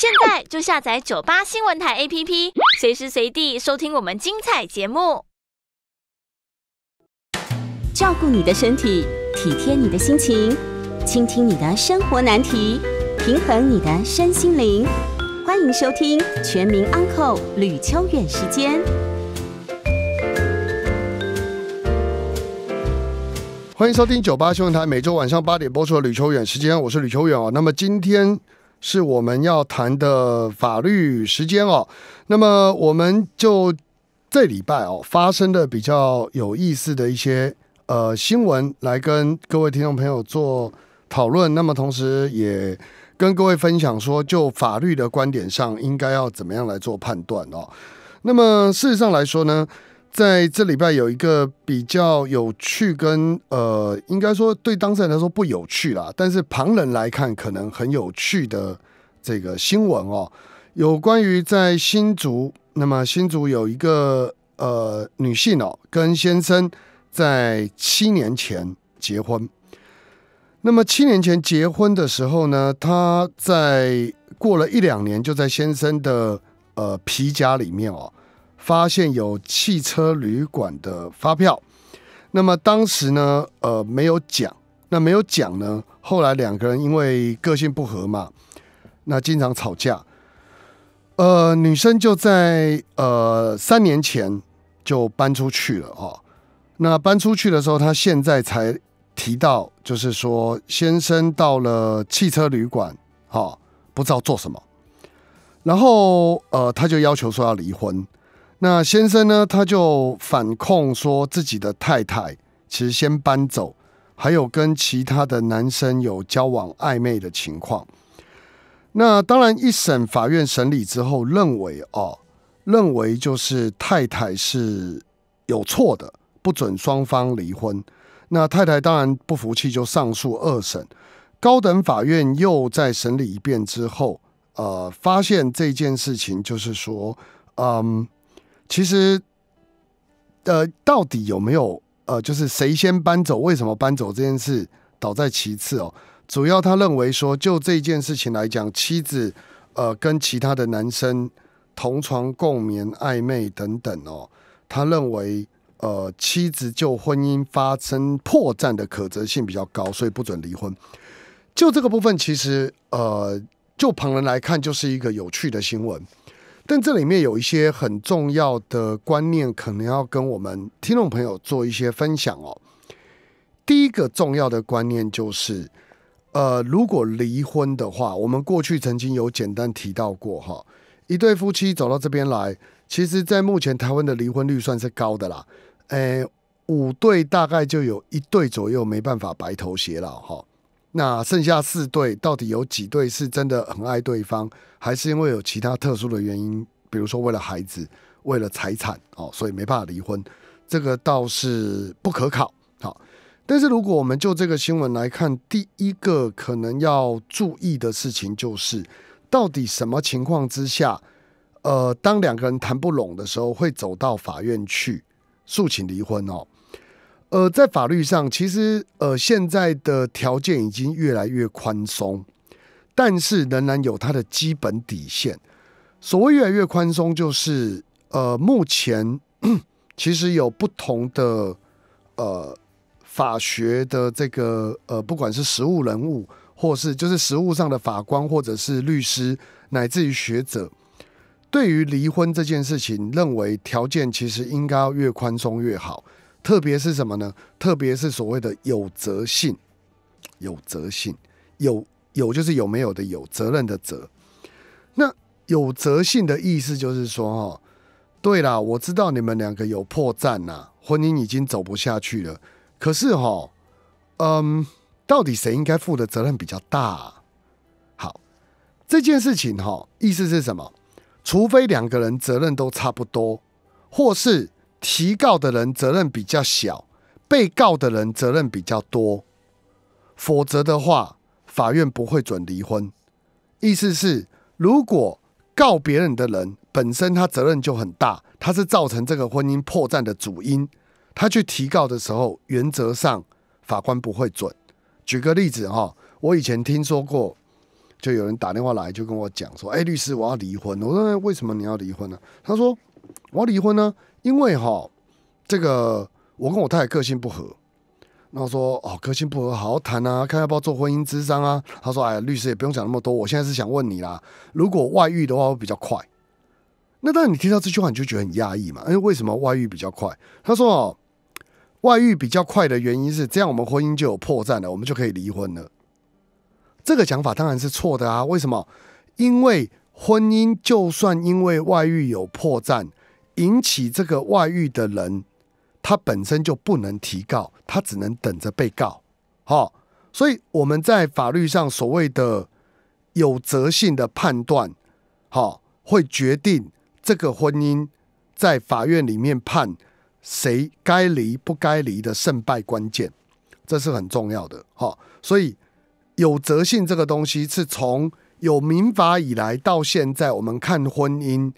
现在就下载九八新闻台 APP，随时随地收听我们精彩节目。照顾你的身体，体贴你的心情，倾听你的生活难题，平衡你的身心灵。欢迎收听《全民安扣吕秋远时间》。欢迎收听九八新闻台每周晚上八点播出的吕秋远时间，我是吕秋远哦。那么今天。是我们要谈的法律时间哦。那么我们就这礼拜哦发生的比较有意思的一些呃新闻，来跟各位听众朋友做讨论。那么同时也跟各位分享说，就法律的观点上，应该要怎么样来做判断哦。那么事实上来说呢？在这礼拜有一个比较有趣跟呃，应该说对当事人来说不有趣啦，但是旁人来看可能很有趣的这个新闻哦，有关于在新竹，那么新竹有一个呃女性哦，跟先生在七年前结婚，那么七年前结婚的时候呢，她在过了一两年，就在先生的呃皮夹里面哦。发现有汽车旅馆的发票，那么当时呢，呃，没有讲，那没有讲呢。后来两个人因为个性不合嘛，那经常吵架。呃，女生就在呃三年前就搬出去了哦。那搬出去的时候，她现在才提到，就是说先生到了汽车旅馆，哈，不知道做什么，然后呃，他就要求说要离婚。那先生呢？他就反控说自己的太太其实先搬走，还有跟其他的男生有交往暧昧的情况。那当然，一审法院审理之后，认为哦，认为就是太太是有错的，不准双方离婚。那太太当然不服气，就上诉二审。高等法院又再审理一遍之后，呃，发现这件事情就是说，嗯。其实，呃，到底有没有呃，就是谁先搬走？为什么搬走这件事倒在其次哦。主要他认为说，就这件事情来讲，妻子呃跟其他的男生同床共眠、暧昧等等哦，他认为呃妻子就婚姻发生破绽的可责性比较高，所以不准离婚。就这个部分，其实呃，就旁人来看，就是一个有趣的新闻。但这里面有一些很重要的观念，可能要跟我们听众朋友做一些分享哦。第一个重要的观念就是，呃，如果离婚的话，我们过去曾经有简单提到过哈，一对夫妻走到这边来，其实在目前台湾的离婚率算是高的啦，呃，五对大概就有一对左右没办法白头偕老哈。那剩下四对，到底有几对是真的很爱对方，还是因为有其他特殊的原因，比如说为了孩子、为了财产哦，所以没办法离婚？这个倒是不可考。好，但是如果我们就这个新闻来看，第一个可能要注意的事情就是，到底什么情况之下，呃，当两个人谈不拢的时候，会走到法院去诉请离婚哦？呃，在法律上，其实呃，现在的条件已经越来越宽松，但是仍然有它的基本底线。所谓越来越宽松，就是呃，目前 其实有不同的呃法学的这个呃，不管是实务人物，或是就是实务上的法官，或者是律师，乃至于学者，对于离婚这件事情，认为条件其实应该要越宽松越好。特别是什么呢？特别是所谓的有责性，有责性，有有就是有没有的有责任的责。那有责性的意思就是说，哦，对了，我知道你们两个有破绽呐，婚姻已经走不下去了。可是哈，嗯，到底谁应该负的责任比较大？好，这件事情哈，意思是什么？除非两个人责任都差不多，或是。提告的人责任比较小，被告的人责任比较多，否则的话，法院不会准离婚。意思是，如果告别人的人本身他责任就很大，他是造成这个婚姻破绽的主因，他去提告的时候，原则上法官不会准。举个例子哈，我以前听说过，就有人打电话来就跟我讲说：“哎，律师，我要离婚。”我说：“为什么你要离婚呢？”他说：“我要离婚呢。”因为哈，这个我跟我太太个性不合，然后说哦，个性不合，好好谈啊，看要不要做婚姻之商啊。他说哎，律师也不用讲那么多，我现在是想问你啦，如果外遇的话，会比较快。那当你听到这句话，你就觉得很压抑嘛？因为为什么外遇比较快？他说哦，外遇比较快的原因是这样，我们婚姻就有破绽了，我们就可以离婚了。这个讲法当然是错的啊！为什么？因为婚姻就算因为外遇有破绽。引起这个外遇的人，他本身就不能提告，他只能等着被告。好，所以我们在法律上所谓的有责性的判断，好，会决定这个婚姻在法院里面判谁该离不该离的胜败关键，这是很重要的。好，所以有责性这个东西是从有民法以来到现在，我们看婚姻。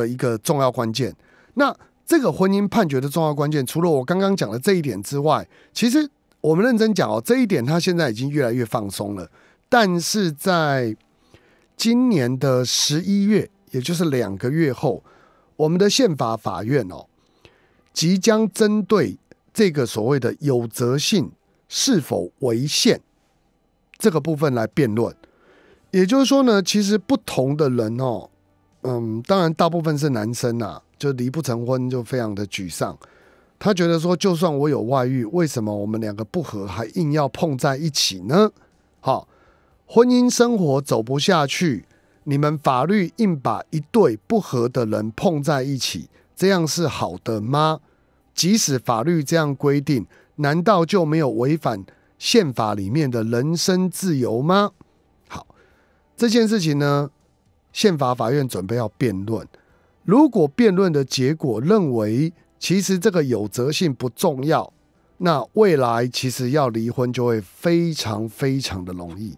的一个重要关键。那这个婚姻判决的重要关键，除了我刚刚讲的这一点之外，其实我们认真讲哦，这一点他现在已经越来越放松了。但是在今年的十一月，也就是两个月后，我们的宪法法院哦，即将针对这个所谓的有责性是否违宪这个部分来辩论。也就是说呢，其实不同的人哦。嗯，当然，大部分是男生呐，就离不成婚就非常的沮丧。他觉得说，就算我有外遇，为什么我们两个不合，还硬要碰在一起呢？好，婚姻生活走不下去，你们法律硬把一对不合的人碰在一起，这样是好的吗？即使法律这样规定，难道就没有违反宪法里面的人身自由吗？好，这件事情呢？宪法法院准备要辩论，如果辩论的结果认为其实这个有责性不重要，那未来其实要离婚就会非常非常的容易。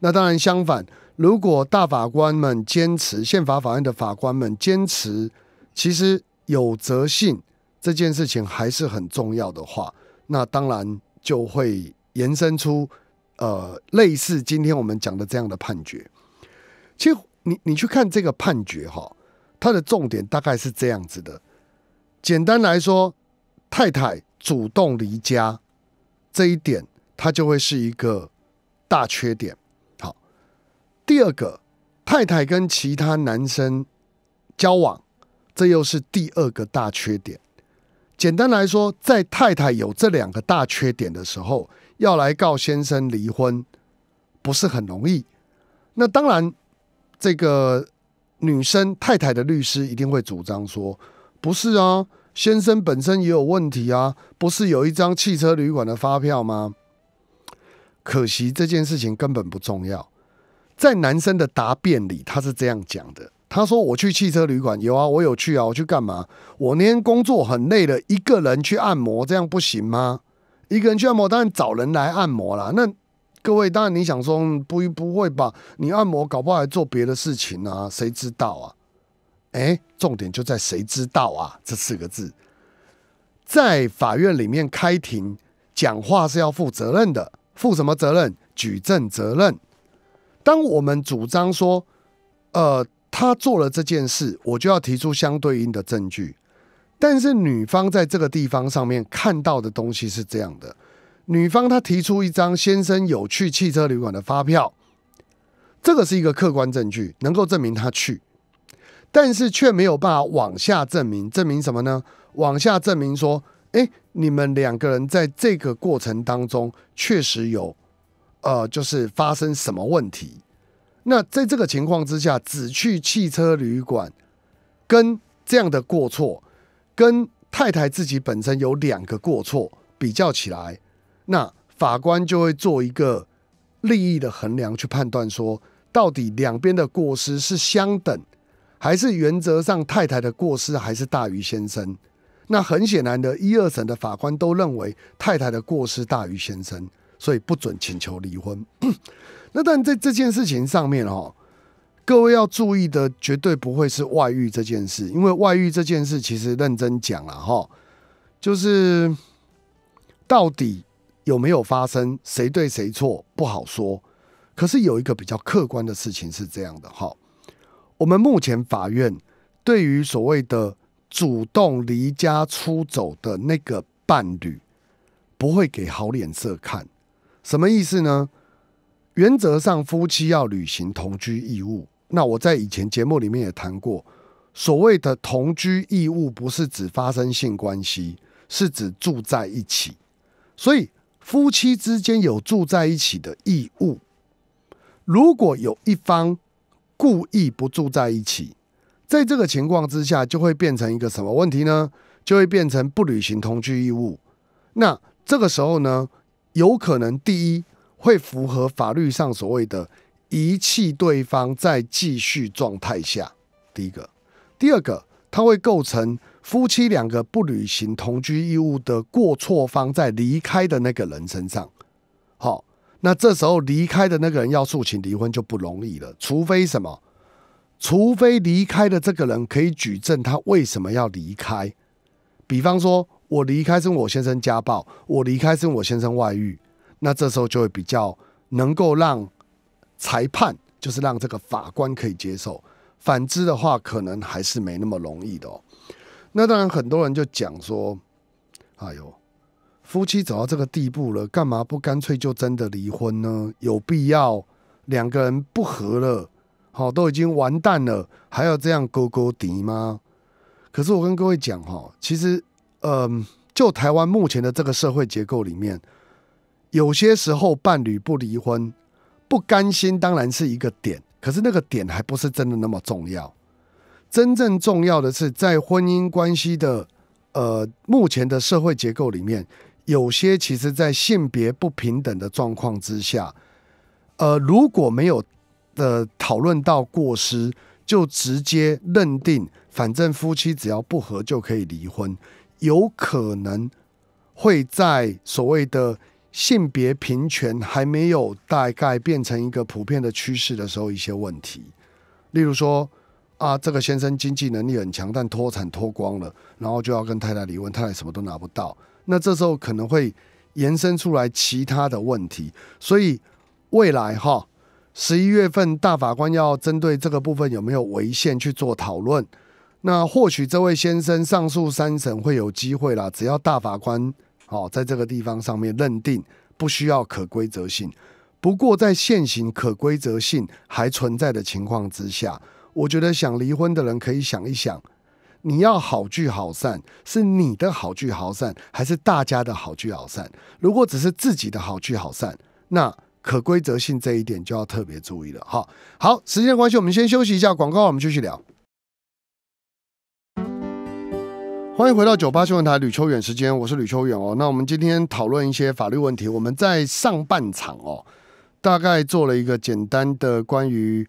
那当然相反，如果大法官们坚持宪法法院的法官们坚持，其实有责性这件事情还是很重要的话，那当然就会延伸出呃类似今天我们讲的这样的判决。其实。你你去看这个判决哈，它的重点大概是这样子的。简单来说，太太主动离家这一点，它就会是一个大缺点。好，第二个，太太跟其他男生交往，这又是第二个大缺点。简单来说，在太太有这两个大缺点的时候，要来告先生离婚不是很容易。那当然。这个女生太太的律师一定会主张说：“不是啊，先生本身也有问题啊，不是有一张汽车旅馆的发票吗？”可惜这件事情根本不重要。在男生的答辩里，他是这样讲的：“他说我去汽车旅馆，有啊，我有去啊，我去干嘛？我那天工作很累了，一个人去按摩，这样不行吗？一个人去按摩，当然找人来按摩啦。那各位，当然你想说不不会吧？你按摩搞不好还做别的事情啊？谁知道啊？哎，重点就在“谁知道啊”这四个字。在法院里面开庭讲话是要负责任的，负什么责任？举证责任。当我们主张说，呃，他做了这件事，我就要提出相对应的证据。但是女方在这个地方上面看到的东西是这样的。女方她提出一张先生有去汽车旅馆的发票，这个是一个客观证据，能够证明他去，但是却没有办法往下证明，证明什么呢？往下证明说，哎，你们两个人在这个过程当中确实有呃，就是发生什么问题？那在这个情况之下，只去汽车旅馆，跟这样的过错，跟太太自己本身有两个过错比较起来。那法官就会做一个利益的衡量，去判断说，到底两边的过失是相等，还是原则上太太的过失还是大于先生？那很显然的，一二审的法官都认为太太的过失大于先生，所以不准请求离婚。那但在这件事情上面哦，各位要注意的绝对不会是外遇这件事，因为外遇这件事其实认真讲了哈，就是到底。有没有发生？谁对谁错不好说。可是有一个比较客观的事情是这样的：哈，我们目前法院对于所谓的主动离家出走的那个伴侣，不会给好脸色看。什么意思呢？原则上，夫妻要履行同居义务。那我在以前节目里面也谈过，所谓的同居义务，不是指发生性关系，是指住在一起，所以。夫妻之间有住在一起的义务，如果有一方故意不住在一起，在这个情况之下，就会变成一个什么问题呢？就会变成不履行同居义务。那这个时候呢，有可能第一会符合法律上所谓的遗弃对方在继续状态下，第一个；第二个，它会构成。夫妻两个不履行同居义务的过错方在离开的那个人身上，好，那这时候离开的那个人要诉请离婚就不容易了。除非什么？除非离开的这个人可以举证他为什么要离开。比方说我离开是我先生家暴，我离开是我先生外遇，那这时候就会比较能够让裁判，就是让这个法官可以接受。反之的话，可能还是没那么容易的哦。那当然，很多人就讲说：“哎呦，夫妻走到这个地步了，干嘛不干脆就真的离婚呢？有必要两个人不和了，好都已经完蛋了，还要这样勾勾敌吗？”可是我跟各位讲哈，其实，嗯，就台湾目前的这个社会结构里面，有些时候伴侣不离婚、不甘心，当然是一个点，可是那个点还不是真的那么重要。真正重要的是，在婚姻关系的，呃，目前的社会结构里面，有些其实，在性别不平等的状况之下，呃，如果没有的讨论到过失，就直接认定，反正夫妻只要不和就可以离婚，有可能会在所谓的性别平权还没有大概变成一个普遍的趋势的时候，一些问题，例如说。啊，这个先生经济能力很强，但脱产脱光了，然后就要跟太太离婚，太太什么都拿不到。那这时候可能会延伸出来其他的问题，所以未来哈，十一月份大法官要针对这个部分有没有违宪去做讨论。那或许这位先生上诉三审会有机会啦，只要大法官哦在这个地方上面认定不需要可规则性。不过在现行可规则性还存在的情况之下。我觉得想离婚的人可以想一想，你要好聚好散，是你的好聚好散，还是大家的好聚好散？如果只是自己的好聚好散，那可规则性这一点就要特别注意了。好，好，时间关系，我们先休息一下，广告，我们继续聊。欢迎回到九八新闻台，吕秋远，时间我是吕秋远哦。那我们今天讨论一些法律问题，我们在上半场哦，大概做了一个简单的关于。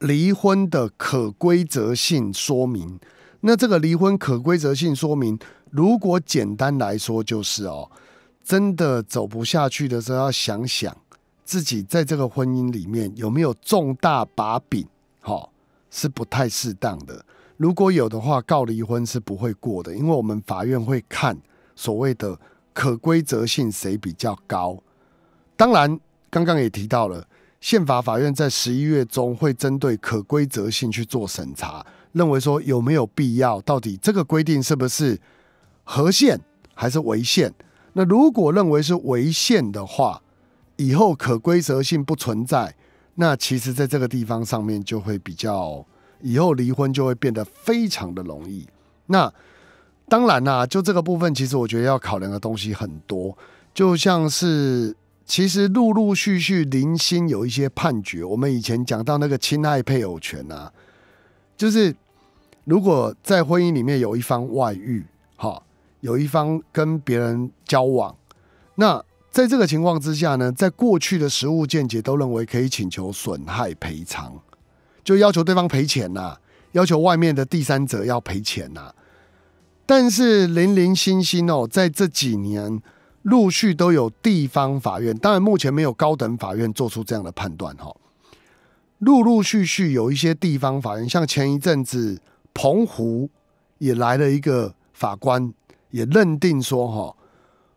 离婚的可规则性说明，那这个离婚可规则性说明，如果简单来说就是哦，真的走不下去的时候，要想想自己在这个婚姻里面有没有重大把柄，哦、是不太适当的。如果有的话，告离婚是不会过的，因为我们法院会看所谓的可规则性谁比较高。当然，刚刚也提到了。宪法法院在十一月中会针对可规则性去做审查，认为说有没有必要，到底这个规定是不是合宪还是违宪？那如果认为是违宪的话，以后可规则性不存在，那其实在这个地方上面就会比较以后离婚就会变得非常的容易。那当然啦，就这个部分，其实我觉得要考量的东西很多，就像是。其实陆陆续续零星有一些判决，我们以前讲到那个侵害配偶权啊，就是如果在婚姻里面有一方外遇，哈，有一方跟别人交往，那在这个情况之下呢，在过去的实务见解都认为可以请求损害赔偿，就要求对方赔钱呐，要求外面的第三者要赔钱呐，但是零零星星哦，在这几年。陆续都有地方法院，当然目前没有高等法院做出这样的判断哈。陆陆续续有一些地方法院，像前一阵子澎湖也来了一个法官，也认定说哈，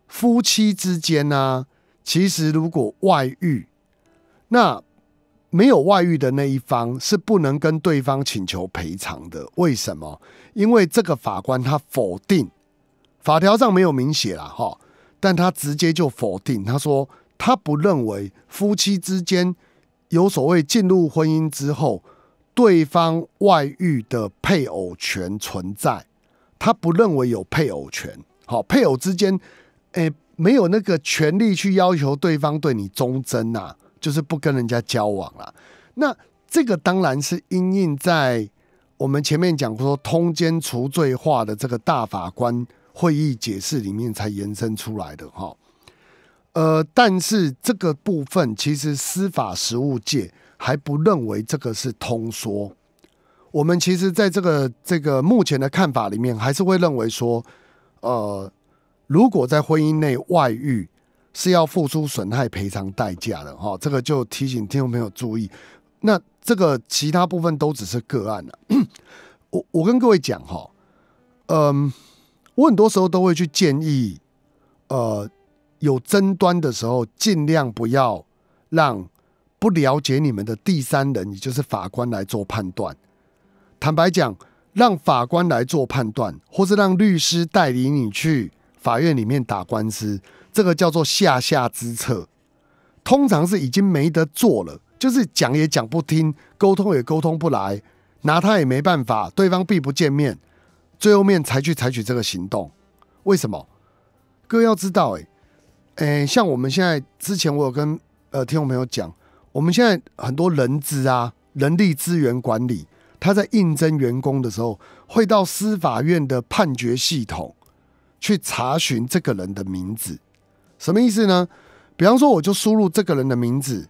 夫妻之间呢，其实如果外遇，那没有外遇的那一方是不能跟对方请求赔偿的。为什么？因为这个法官他否定法条上没有明写了哈。但他直接就否定，他说他不认为夫妻之间有所谓进入婚姻之后对方外遇的配偶权存在，他不认为有配偶权。好，配偶之间，诶，没有那个权利去要求对方对你忠贞呐，就是不跟人家交往了。那这个当然是因应在我们前面讲说通奸除罪化的这个大法官。会议解释里面才延伸出来的哈，呃，但是这个部分其实司法实务界还不认为这个是通说。我们其实在这个这个目前的看法里面，还是会认为说，呃，如果在婚姻内外遇是要付出损害赔偿代价的哈，这个就提醒听众朋友注意。那这个其他部分都只是个案了。我我跟各位讲哈，嗯。我很多时候都会去建议，呃，有争端的时候，尽量不要让不了解你们的第三人，也就是法官来做判断。坦白讲，让法官来做判断，或是让律师代理你去法院里面打官司，这个叫做下下之策。通常是已经没得做了，就是讲也讲不听，沟通也沟通不来，拿他也没办法，对方避不见面。最后面才去采取这个行动，为什么？各位要知道，哎，哎，像我们现在之前，我有跟呃听众朋友讲，我们现在很多人资啊，人力资源管理，他在应征员工的时候，会到司法院的判决系统去查询这个人的名字，什么意思呢？比方说，我就输入这个人的名字，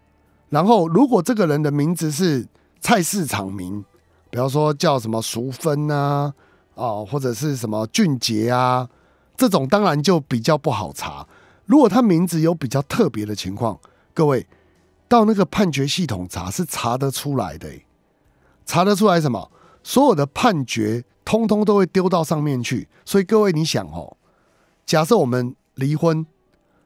然后如果这个人的名字是菜市场名，比方说叫什么淑芬啊。哦，或者是什么俊杰啊，这种当然就比较不好查。如果他名字有比较特别的情况，各位到那个判决系统查是查得出来的，查得出来什么？所有的判决通通都会丢到上面去。所以各位，你想哦，假设我们离婚，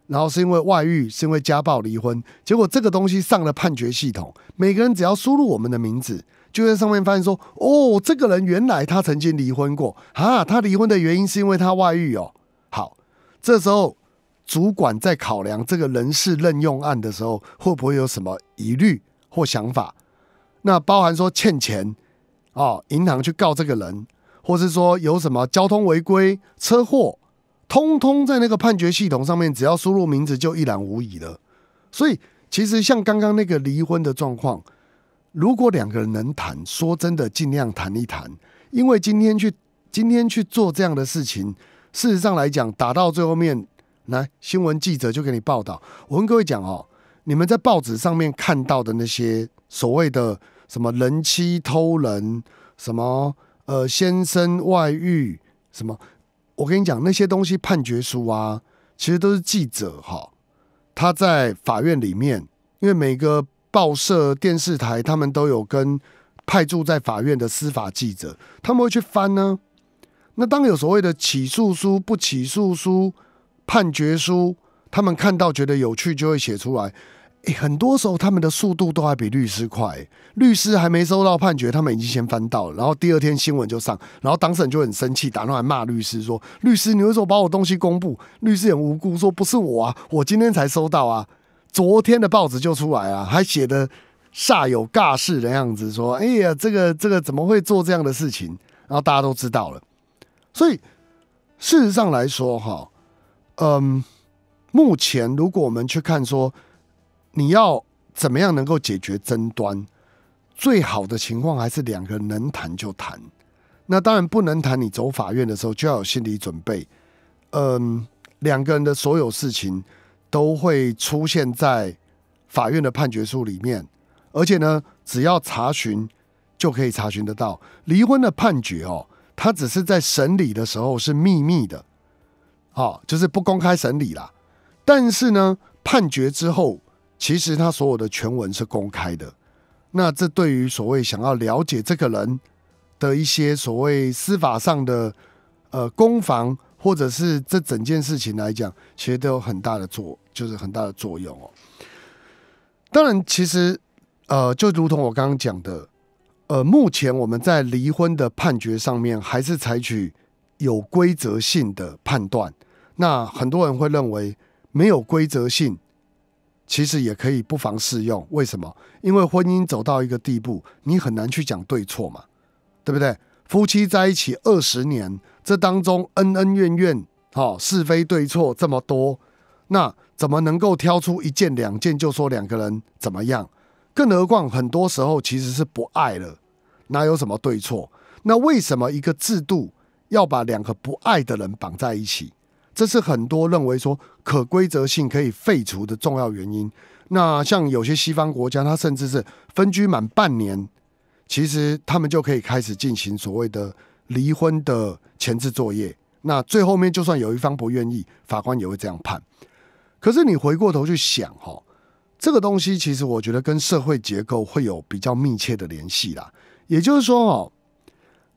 然后是因为外遇，是因为家暴离婚，结果这个东西上了判决系统，每个人只要输入我们的名字。就在上面发现说，哦，这个人原来他曾经离婚过啊，他离婚的原因是因为他外遇哦。好，这时候主管在考量这个人事任用案的时候，会不会有什么疑虑或想法？那包含说欠钱哦，银行去告这个人，或是说有什么交通违规、车祸，通通在那个判决系统上面，只要输入名字就一览无遗了。所以，其实像刚刚那个离婚的状况。如果两个人能谈，说真的，尽量谈一谈。因为今天去，今天去做这样的事情，事实上来讲，打到最后面，来新闻记者就给你报道。我跟各位讲哦，你们在报纸上面看到的那些所谓的什么人妻偷人，什么呃先生外遇，什么，我跟你讲那些东西，判决书啊，其实都是记者哈，他在法院里面，因为每个。报社、电视台，他们都有跟派驻在法院的司法记者，他们会去翻呢。那当有所谓的起诉书、不起诉书、判决书，他们看到觉得有趣，就会写出来。哎，很多时候他们的速度都还比律师快，律师还没收到判决，他们已经先翻到了，然后第二天新闻就上，然后当事人就很生气，打电话骂律师说：“律师，你为什么把我东西公布？”律师很无辜说：“不是我啊，我今天才收到啊。”昨天的报纸就出来啊，还写的煞有尬事的样子，说：“哎呀，这个这个怎么会做这样的事情？”然后大家都知道了。所以事实上来说，哈，嗯，目前如果我们去看说，你要怎么样能够解决争端，最好的情况还是两个人能谈就谈。那当然不能谈，你走法院的时候就要有心理准备。嗯，两个人的所有事情。都会出现在法院的判决书里面，而且呢，只要查询就可以查询得到离婚的判决哦。它只是在审理的时候是秘密的，哦，就是不公开审理啦。但是呢，判决之后，其实它所有的全文是公开的。那这对于所谓想要了解这个人的一些所谓司法上的呃攻防。或者是这整件事情来讲，其实都有很大的作，就是很大的作用哦。当然，其实呃，就如同我刚刚讲的，呃，目前我们在离婚的判决上面还是采取有规则性的判断。那很多人会认为没有规则性，其实也可以不妨试用。为什么？因为婚姻走到一个地步，你很难去讲对错嘛，对不对？夫妻在一起二十年。这当中恩恩怨怨、哈，是非对错这么多，那怎么能够挑出一件两件就说两个人怎么样？更何况很多时候其实是不爱了，哪有什么对错？那为什么一个制度要把两个不爱的人绑在一起？这是很多认为说可规则性可以废除的重要原因。那像有些西方国家，他甚至是分居满半年，其实他们就可以开始进行所谓的。离婚的前置作业，那最后面就算有一方不愿意，法官也会这样判。可是你回过头去想哈，这个东西其实我觉得跟社会结构会有比较密切的联系啦。也就是说哦，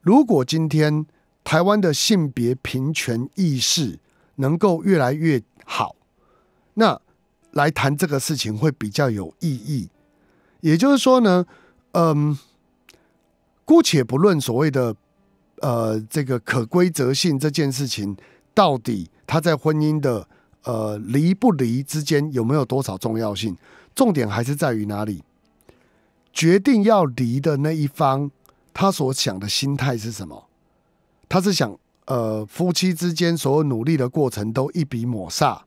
如果今天台湾的性别平权意识能够越来越好，那来谈这个事情会比较有意义。也就是说呢，嗯，姑且不论所谓的。呃，这个可规则性这件事情，到底他在婚姻的呃离不离之间有没有多少重要性？重点还是在于哪里？决定要离的那一方，他所想的心态是什么？他是想，呃，夫妻之间所有努力的过程都一笔抹煞？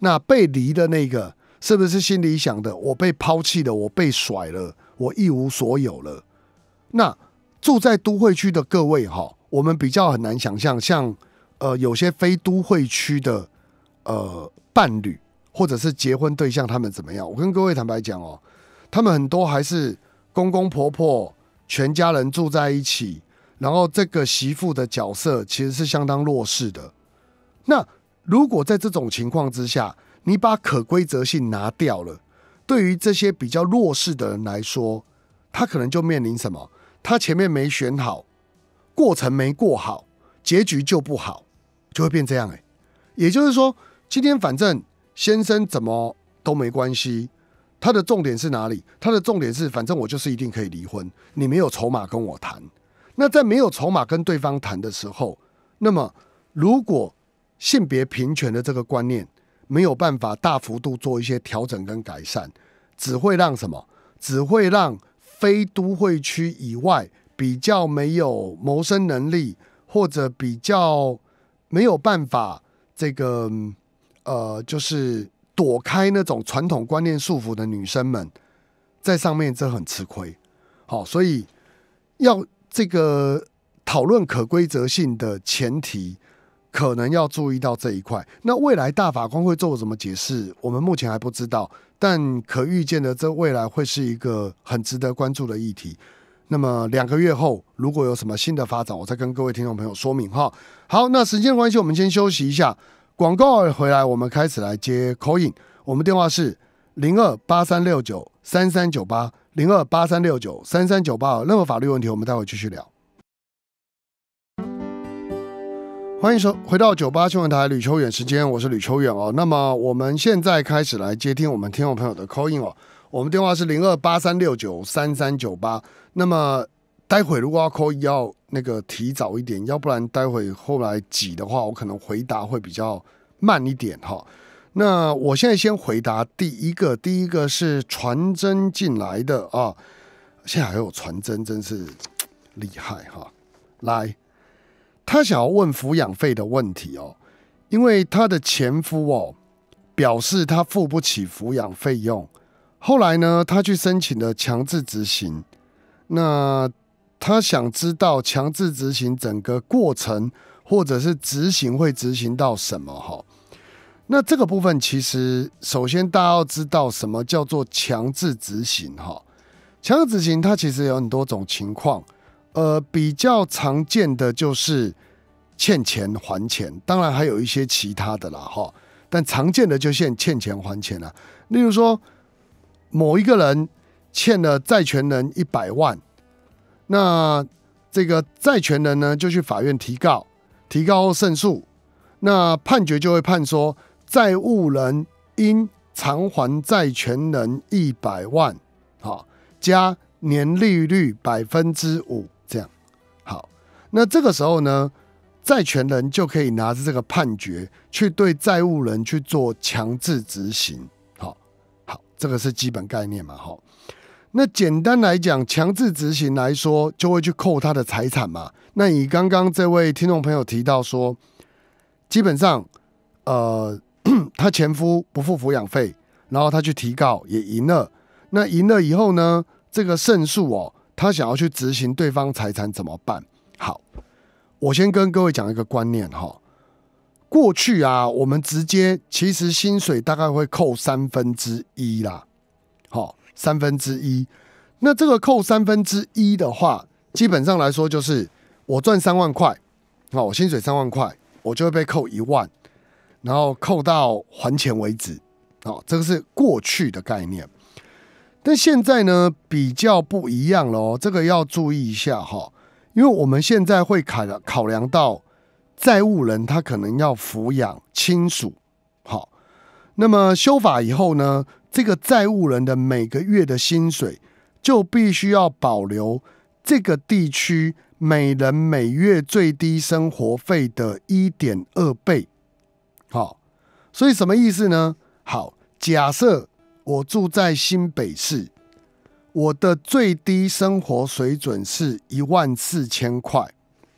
那被离的那个，是不是心里想的，我被抛弃了，我被甩了，我一无所有了？那？住在都会区的各位哈，我们比较很难想象，像呃有些非都会区的呃伴侣或者是结婚对象他们怎么样？我跟各位坦白讲哦，他们很多还是公公婆婆全家人住在一起，然后这个媳妇的角色其实是相当弱势的。那如果在这种情况之下，你把可规则性拿掉了，对于这些比较弱势的人来说，他可能就面临什么？他前面没选好，过程没过好，结局就不好，就会变这样哎。也就是说，今天反正先生怎么都没关系。他的重点是哪里？他的重点是，反正我就是一定可以离婚。你没有筹码跟我谈。那在没有筹码跟对方谈的时候，那么如果性别平权的这个观念没有办法大幅度做一些调整跟改善，只会让什么？只会让。非都会区以外，比较没有谋生能力，或者比较没有办法，这个呃，就是躲开那种传统观念束缚的女生们，在上面这很吃亏。好，所以要这个讨论可规则性的前提，可能要注意到这一块。那未来大法官会做什么解释，我们目前还不知道。但可预见的，这未来会是一个很值得关注的议题。那么两个月后，如果有什么新的发展，我再跟各位听众朋友说明哈。好，那时间关系，我们先休息一下。广告回来，我们开始来接 c l i n 我们电话是零二八三六九三三九八零二八三六九三三九八。任何法律问题，我们待会继续聊。欢迎收回到九八新闻台，吕秋远时间，我是吕秋远哦。那么我们现在开始来接听我们听众朋友的 call in 哦。我们电话是零二八三六九三三九八。那么待会如果要 call 要那个提早一点，要不然待会后来挤的话，我可能回答会比较慢一点哈。那我现在先回答第一个，第一个是传真进来的啊，现在还有传真，真是厉害哈。来。他想要问抚养费的问题哦，因为他的前夫哦表示他付不起抚养费用，后来呢，他去申请了强制执行，那他想知道强制执行整个过程，或者是执行会执行到什么哈？那这个部分其实首先大家要知道什么叫做强制执行哈？强制执行它其实有很多种情况。呃，比较常见的就是欠钱还钱，当然还有一些其他的啦，哈。但常见的就现欠钱还钱了。例如说，某一个人欠了债权人一百万，那这个债权人呢就去法院提告，提告胜诉，那判决就会判说债务人应偿还债权人一百万，好，加年利率百分之五。那这个时候呢，债权人就可以拿着这个判决去对债务人去做强制执行。好，好，这个是基本概念嘛。哦。那简单来讲，强制执行来说，就会去扣他的财产嘛。那以刚刚这位听众朋友提到说，基本上，呃，他前夫不付抚养费，然后他去提告也赢了。那赢了以后呢，这个胜诉哦，他想要去执行对方财产怎么办？好，我先跟各位讲一个观念哈。过去啊，我们直接其实薪水大概会扣三分之一啦。好，三分之一。那这个扣三分之一的话，基本上来说就是我赚三万块，那我薪水三万块，我就会被扣一万，然后扣到还钱为止。好，这个是过去的概念。但现在呢，比较不一样了哦，这个要注意一下哈。因为我们现在会考考量到债务人他可能要抚养亲属，好，那么修法以后呢，这个债务人的每个月的薪水就必须要保留这个地区每人每月最低生活费的一点二倍，好，所以什么意思呢？好，假设我住在新北市。我的最低生活水准是一万四千块，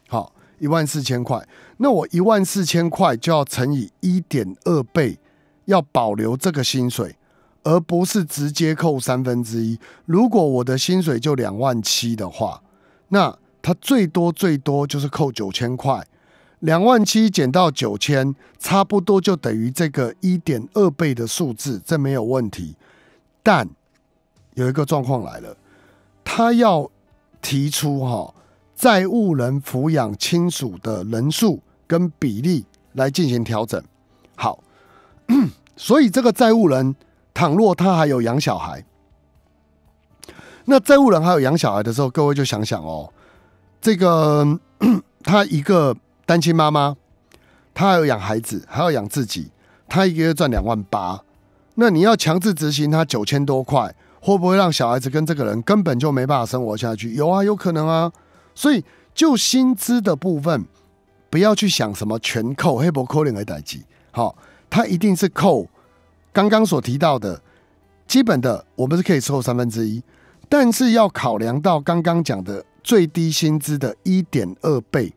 好，一万四千块。那我一万四千块就要乘以一点二倍，要保留这个薪水，而不是直接扣三分之一。如果我的薪水就两万七的话，那他最多最多就是扣九千块，两万七减到九千，差不多就等于这个一点二倍的数字，这没有问题。但有一个状况来了，他要提出哈债务人抚养亲属的人数跟比例来进行调整。好，所以这个债务人倘若他还有养小孩，那债务人还有养小孩的时候，各位就想想哦，这个 他一个单亲妈妈，还要养孩子，还要养自己，他一个月赚两万八，那你要强制执行他九千多块。会不会让小孩子跟这个人根本就没办法生活下去？有啊，有可能啊。所以就薪资的部分，不要去想什么全扣，黑博扣零的代之。好，他一定是扣刚刚所提到的基本的，我们是可以凑三分之一，但是要考量到刚刚讲的最低薪资的一点二倍，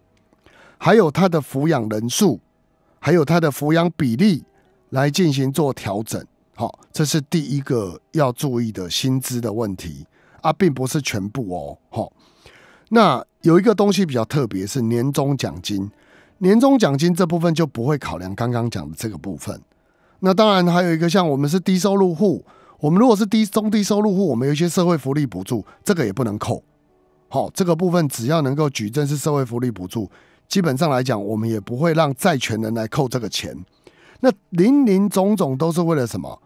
还有他的抚养人数，还有他的抚养比例来进行做调整。好，这是第一个要注意的薪资的问题啊，并不是全部哦。好，那有一个东西比较特别，是年终奖金。年终奖金这部分就不会考量刚刚讲的这个部分。那当然还有一个，像我们是低收入户，我们如果是低中低收入户，我们有一些社会福利补助，这个也不能扣。好，这个部分只要能够举证是社会福利补助，基本上来讲，我们也不会让债权人来扣这个钱。那林林总总都是为了什么？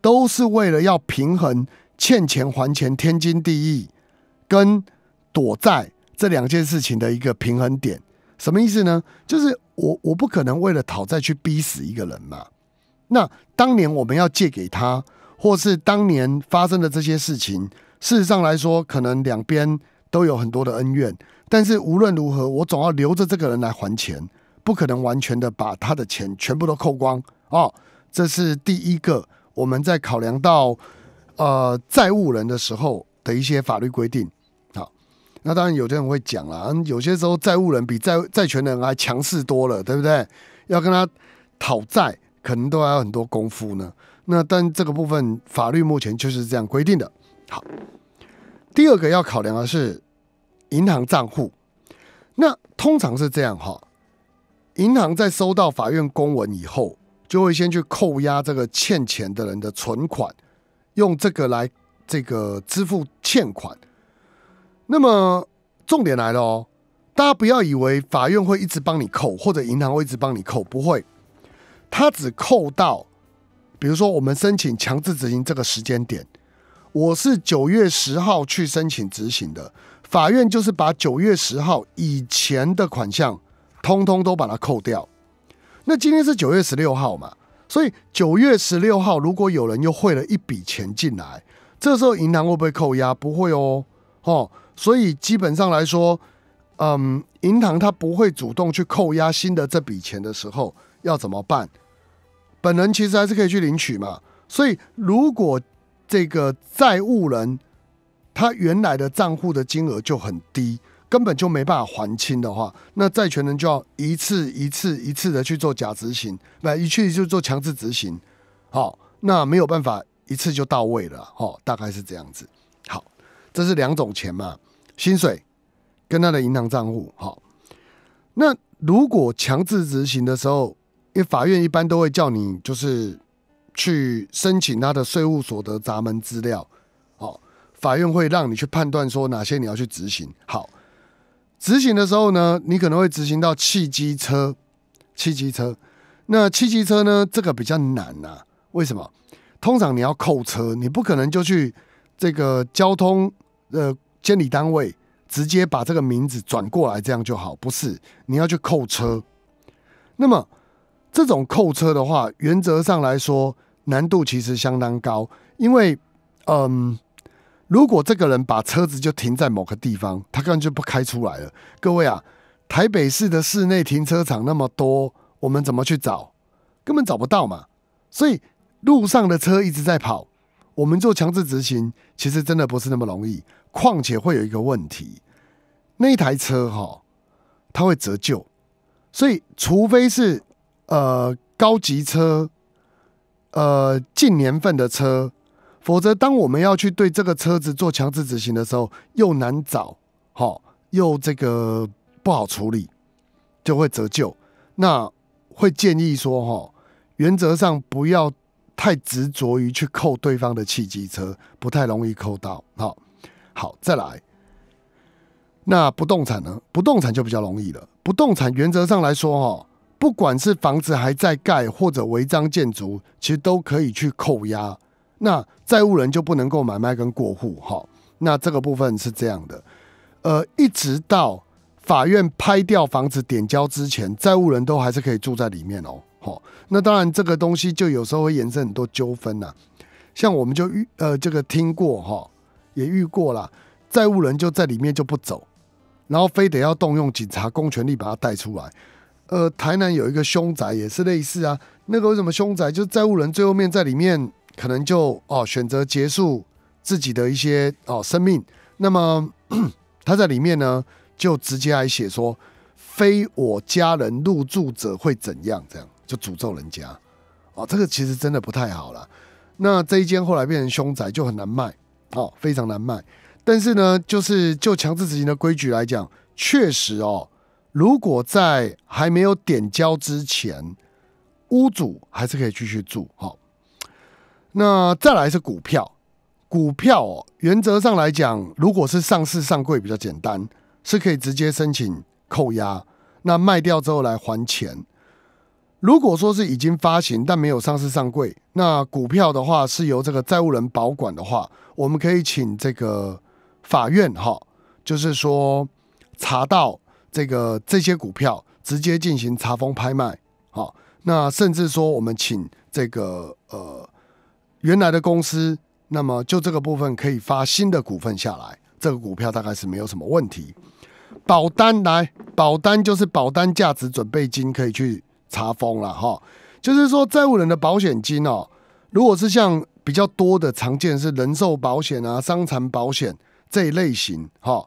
都是为了要平衡欠钱还钱天经地义，跟躲债这两件事情的一个平衡点，什么意思呢？就是我我不可能为了讨债去逼死一个人嘛。那当年我们要借给他，或是当年发生的这些事情，事实上来说，可能两边都有很多的恩怨。但是无论如何，我总要留着这个人来还钱，不可能完全的把他的钱全部都扣光啊。这是第一个。我们在考量到呃债务人的时候的一些法律规定，好，那当然有的人会讲了，有些时候债务人比债债权人还强势多了，对不对？要跟他讨债，可能都还有很多功夫呢。那但这个部分法律目前就是这样规定的。好，第二个要考量的是银行账户。那通常是这样哈，银行在收到法院公文以后。就会先去扣押这个欠钱的人的存款，用这个来这个支付欠款。那么重点来了哦，大家不要以为法院会一直帮你扣，或者银行会一直帮你扣，不会。他只扣到，比如说我们申请强制执行这个时间点，我是九月十号去申请执行的，法院就是把九月十号以前的款项，通通都把它扣掉。那今天是九月十六号嘛，所以九月十六号如果有人又汇了一笔钱进来，这时候银行会不会扣押？不会哦，吼，所以基本上来说，嗯，银行它不会主动去扣押新的这笔钱的时候，要怎么办？本人其实还是可以去领取嘛。所以如果这个债务人他原来的账户的金额就很低。根本就没办法还清的话，那债权人就要一次一次一次的去做假执行，不，一去就做强制执行。好，那没有办法一次就到位了。哦，大概是这样子。好，这是两种钱嘛，薪水跟他的银行账户。好，那如果强制执行的时候，因为法院一般都会叫你就是去申请他的税务所得闸门资料。哦，法院会让你去判断说哪些你要去执行。好。执行的时候呢，你可能会执行到汽机车，汽机车。那汽机车呢，这个比较难啊。为什么？通常你要扣车，你不可能就去这个交通的监理单位直接把这个名字转过来，这样就好。不是，你要去扣车。那么这种扣车的话，原则上来说，难度其实相当高，因为嗯。如果这个人把车子就停在某个地方，他根本就不开出来了。各位啊，台北市的室内停车场那么多，我们怎么去找？根本找不到嘛。所以路上的车一直在跑，我们做强制执行，其实真的不是那么容易。况且会有一个问题，那台车哈，它会折旧，所以除非是呃高级车，呃近年份的车。否则，当我们要去对这个车子做强制执行的时候，又难找，好又这个不好处理，就会折旧。那会建议说，哈，原则上不要太执着于去扣对方的汽机车，不太容易扣到。好，好，再来。那不动产呢？不动产就比较容易了。不动产原则上来说，哈，不管是房子还在盖或者违章建筑，其实都可以去扣押。那债务人就不能够买卖跟过户，哈。那这个部分是这样的，呃，一直到法院拍掉房子点交之前，债务人都还是可以住在里面哦，哈。那当然，这个东西就有时候会衍生很多纠纷呐。像我们就遇呃这个听过哈，也遇过了，债务人就在里面就不走，然后非得要动用警察公权力把他带出来。呃，台南有一个凶宅也是类似啊，那个为什么凶宅？就是债务人最后面在里面。可能就哦选择结束自己的一些哦生命，那么 他在里面呢就直接来写说，非我家人入住者会怎样，这样就诅咒人家，哦这个其实真的不太好了。那这一间后来变成凶宅就很难卖，哦非常难卖。但是呢，就是就强制执行的规矩来讲，确实哦，如果在还没有点交之前，屋主还是可以继续住，好。那再来是股票，股票原则上来讲，如果是上市上柜比较简单，是可以直接申请扣押。那卖掉之后来还钱。如果说是已经发行但没有上市上柜，那股票的话是由这个债务人保管的话，我们可以请这个法院哈，就是说查到这个这些股票直接进行查封拍卖。好，那甚至说我们请这个呃。原来的公司，那么就这个部分可以发新的股份下来，这个股票大概是没有什么问题。保单来，保单就是保单价值准备金可以去查封了哈。就是说，债务人的保险金哦，如果是像比较多的常见是人寿保险啊、伤残保险这一类型哈，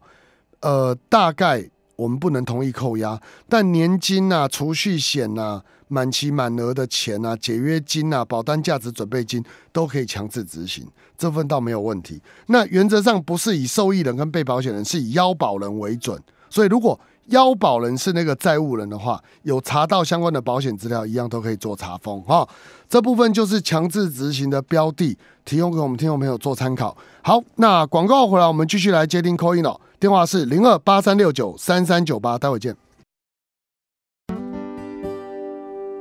呃，大概我们不能同意扣押，但年金啊、储蓄险啊、满期满额的钱啊，解约金啊，保单价值准备金都可以强制执行，这份倒没有问题。那原则上不是以受益人跟被保险人，是以腰保人为准。所以如果腰保人是那个债务人的话，有查到相关的保险资料，一样都可以做查封啊。这部分就是强制执行的标的，提供给我们听众朋友做参考。好，那广告回来，我们继续来接听 Coino 电话是零二八三六九三三九八，待会见。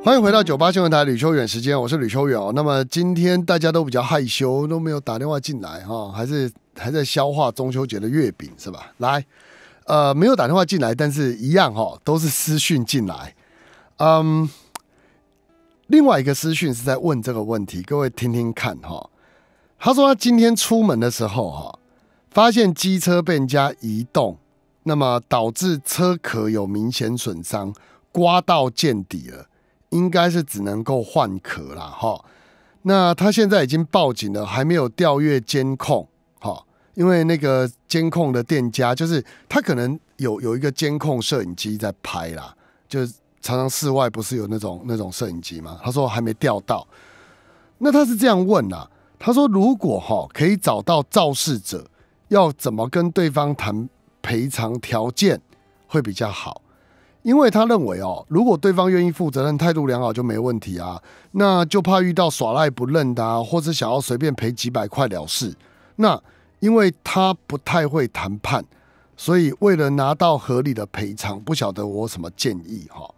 欢迎回到九八新闻台，吕秋远时间，我是吕秋远哦。那么今天大家都比较害羞，都没有打电话进来哈，还是还在消化中秋节的月饼是吧？来，呃，没有打电话进来，但是一样哈，都是私讯进来。嗯，另外一个私讯是在问这个问题，各位听听看哈。他说他今天出门的时候哈，发现机车被人家移动，那么导致车壳有明显损伤，刮到见底了。应该是只能够换壳了哈，那他现在已经报警了，还没有调阅监控哈，因为那个监控的店家就是他可能有有一个监控摄影机在拍啦，就是常常室外不是有那种那种摄影机吗？他说还没调到，那他是这样问啊，他说如果哈可以找到肇事者，要怎么跟对方谈赔偿条件会比较好？因为他认为哦，如果对方愿意负责任、态度良好就没问题啊，那就怕遇到耍赖不认的啊，或者想要随便赔几百块了事。那因为他不太会谈判，所以为了拿到合理的赔偿，不晓得我什么建议哈？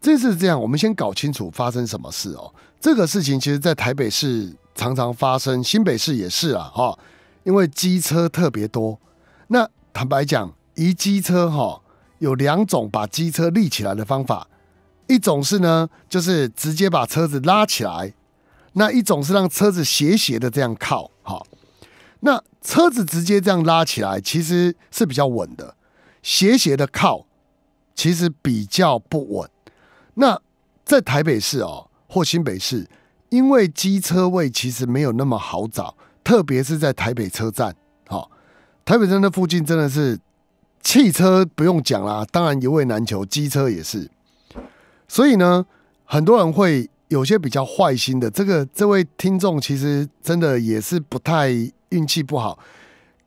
这次这样，我们先搞清楚发生什么事哦。这个事情其实，在台北市常常发生，新北市也是啊，哈，因为机车特别多。那坦白讲，一机车哈。有两种把机车立起来的方法，一种是呢，就是直接把车子拉起来；那一种是让车子斜斜的这样靠。哈，那车子直接这样拉起来其实是比较稳的，斜斜的靠其实比较不稳。那在台北市哦，或新北市，因为机车位其实没有那么好找，特别是在台北车站。好，台北站的附近真的是。汽车不用讲啦，当然一位难求，机车也是。所以呢，很多人会有些比较坏心的。这个这位听众其实真的也是不太运气不好。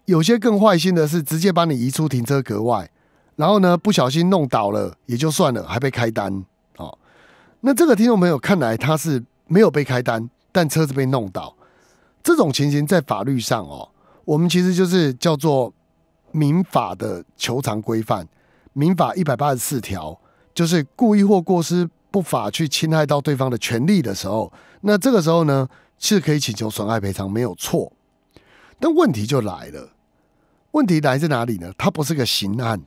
有些更坏心的是直接把你移出停车格外，然后呢不小心弄倒了也就算了，还被开单哦。那这个听众朋友看来他是没有被开单，但车子被弄倒，这种情形在法律上哦，我们其实就是叫做。民法的求偿规范，民法一百八十四条，就是故意或过失不法去侵害到对方的权利的时候，那这个时候呢，是可以请求损害赔偿，没有错。但问题就来了，问题来自哪里呢？它不是个刑案。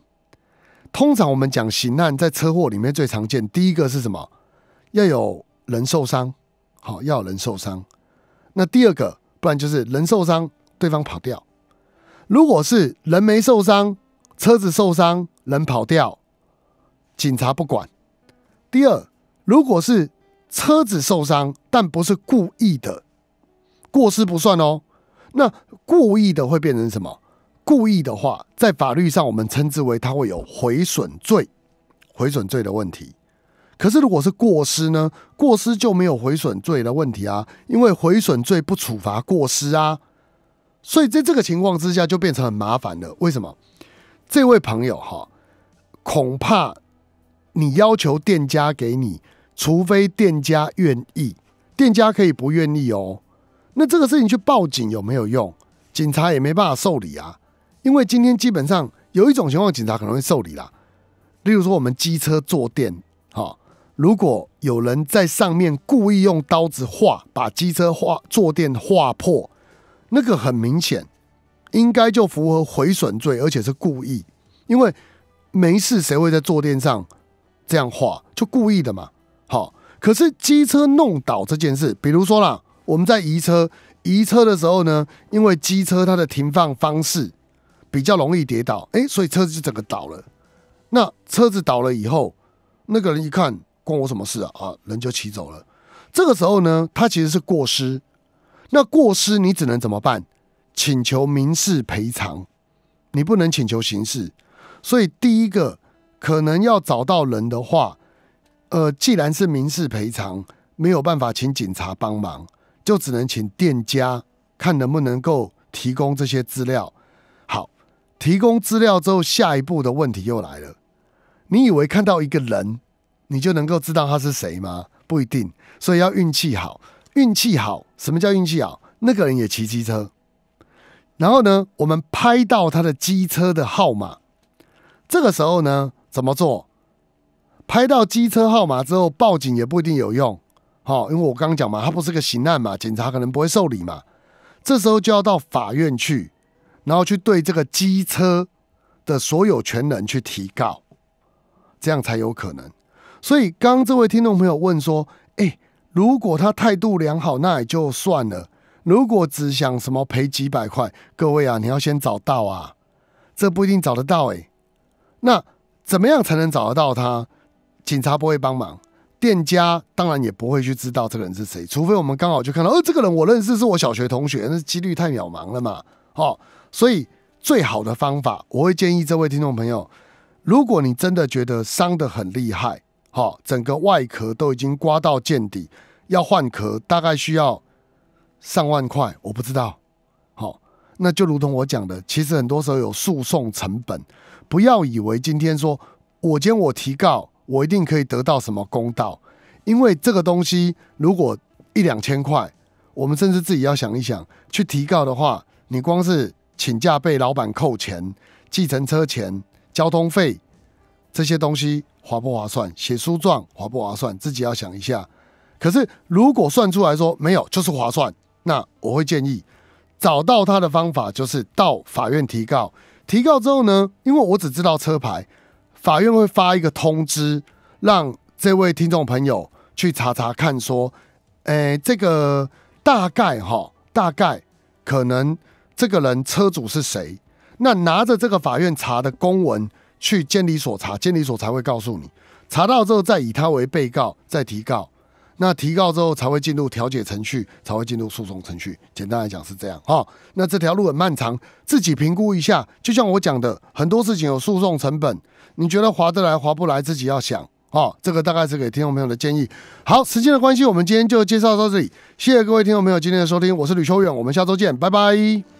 通常我们讲刑案，在车祸里面最常见，第一个是什么？要有人受伤，好，要有人受伤。那第二个，不然就是人受伤，对方跑掉。如果是人没受伤，车子受伤，人跑掉，警察不管。第二，如果是车子受伤，但不是故意的，过失不算哦。那故意的会变成什么？故意的话，在法律上我们称之为它会有毁损罪，毁损罪的问题。可是如果是过失呢？过失就没有毁损罪的问题啊，因为毁损罪不处罚过失啊。所以，在这个情况之下，就变成很麻烦了。为什么？这位朋友哈，恐怕你要求店家给你，除非店家愿意，店家可以不愿意哦。那这个事情去报警有没有用？警察也没办法受理啊。因为今天基本上有一种情况，警察可能会受理啦。例如说，我们机车坐垫哈，如果有人在上面故意用刀子划，把机车划坐垫划破。那个很明显，应该就符合毁损罪，而且是故意，因为没事谁会在坐垫上这样画，就故意的嘛。好，可是机车弄倒这件事，比如说啦，我们在移车移车的时候呢，因为机车它的停放方式比较容易跌倒，哎，所以车子就整个倒了。那车子倒了以后，那个人一看关我什么事啊？啊，人就骑走了。这个时候呢，他其实是过失。那过失你只能怎么办？请求民事赔偿，你不能请求刑事。所以第一个可能要找到人的话，呃，既然是民事赔偿，没有办法请警察帮忙，就只能请店家看能不能够提供这些资料。好，提供资料之后，下一步的问题又来了。你以为看到一个人，你就能够知道他是谁吗？不一定，所以要运气好。运气好，什么叫运气好？那个人也骑机车，然后呢，我们拍到他的机车的号码。这个时候呢，怎么做？拍到机车号码之后，报警也不一定有用，好，因为我刚刚讲嘛，他不是个刑案嘛，警察可能不会受理嘛。这时候就要到法院去，然后去对这个机车的所有权人去提告，这样才有可能。所以，刚刚这位听众朋友问说。如果他态度良好，那也就算了。如果只想什么赔几百块，各位啊，你要先找到啊，这不一定找得到哎。那怎么样才能找得到他？警察不会帮忙，店家当然也不会去知道这个人是谁，除非我们刚好就看到，哦，这个人我认识，是我小学同学，但是几率太渺茫了嘛。哦，所以最好的方法，我会建议这位听众朋友，如果你真的觉得伤的很厉害，哦，整个外壳都已经刮到见底。要换壳大概需要上万块，我不知道。好，那就如同我讲的，其实很多时候有诉讼成本。不要以为今天说我今天我提告，我一定可以得到什么公道。因为这个东西如果一两千块，我们甚至自己要想一想，去提告的话，你光是请假被老板扣钱、计程车钱、交通费这些东西划不划算？写诉状划不划算？自己要想一下。可是，如果算出来说没有，就是划算。那我会建议找到他的方法，就是到法院提告。提告之后呢，因为我只知道车牌，法院会发一个通知，让这位听众朋友去查查看，说，诶，这个大概哈，大概可能这个人车主是谁。那拿着这个法院查的公文去监理所查，监理所才会告诉你。查到之后，再以他为被告，再提告。那提告之后才会进入调解程序，才会进入诉讼程序。简单来讲是这样啊。那这条路很漫长，自己评估一下。就像我讲的，很多事情有诉讼成本，你觉得划得来划不来，自己要想啊。这个大概是给听众朋友的建议。好，时间的关系，我们今天就介绍到这里。谢谢各位听众朋友今天的收听，我是吕秋远，我们下周见，拜拜。